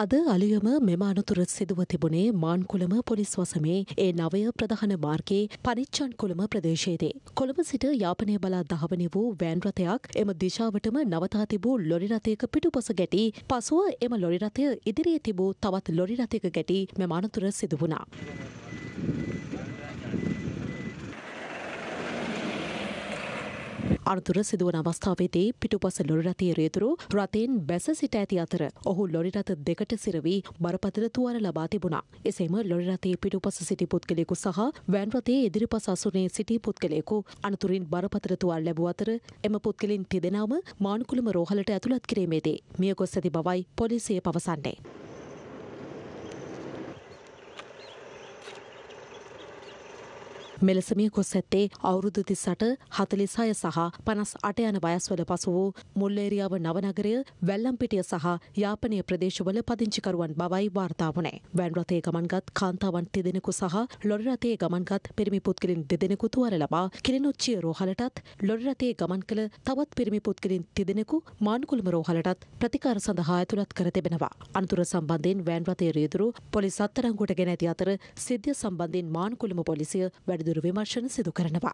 අද අලියම මෙම අනතුර සිදුව තිබුණේ මාන්කුළම පොලිස් වසමේ ඒ නවය ප්‍රධාන මාර්ගයේ පනිච්චන් කුළම ප්‍රදේශයේදී. කොළඹ සිට යාපනය බලා දහවනි වූ වෑන් රථයක් එම දිශාවටම නවතා තිබූ ලොරි රථයක පිටුපස ගැටී පසුව එම ලොරි රථය ඉදිරියේ තිබූ තවත් ලොරි රථයක ගැටී මෙම අනතුර සිදු වුණා. අනතුර සිදුවන අවස්ථාවේදී පිටුපස ලොරි රථයේ රියතුරු රථයෙන් බැස සිට ඇති අතර ඔහු ලොරි රථ දෙකට සිරවී බරපතල තුවාල ලබා තිබුණා. එසේම ලොරි රථයේ පිටුපස සිටි පුද්ගලයෙකු සහ වෑන් රථයේ ඉදිරිපස අසුනේ සිටි පුද්ගලයෙකු අනතුරින් බරපතල තුවාල ලැබූ අතර එම පුද්ගලින් තිදෙනාම මානුකුලම රෝහලට ඇතුළත් කිරීමේදී මියගොස් ඇති බවයි පොලිසිය පවසන්නේ. මෙලෙසමිය කොස් ඇත්තේ අවුරුදු තිසට හතලිසාය සහ පනස් අට යන වයස්වල පසු වූ මුල්ලේරියාව නවනගරය වැල්ලම්පිටිය සහ යාපනය ප්‍රදේශවල පදිංචිකරුවන් බවයි වාර්තාාවනේ. වැන් රතේ ගමන්ගත් කාන්තාවන් තිදෙනෙකු සහ ලොඩරතේ ගමන්ගත් පිරිමි පුද්ගලින් දෙදෙනෙකු තුවර ලබා කිලිනුච්චිය රෝහලටත් ලොඩරතේ ගමන් කළ තවත් පිරිමි පුද්ගලින් තිදෙනෙකු මාන්කුල්ම රෝහලටත් ප්‍රතිකාර සඳහා ඇතුළත් කර තිබෙනවා. අනතුර සම්බන්ධයෙන් වෑන් රතේ රියදුරු පොලිස් අත්තරංගුට ගෙන ඇති අතර සිද්ධිය සම්බන්ධයෙන් මාන්කුලම පොලිසිය වැඩදුර විමර්ශන සිදු කරනවා.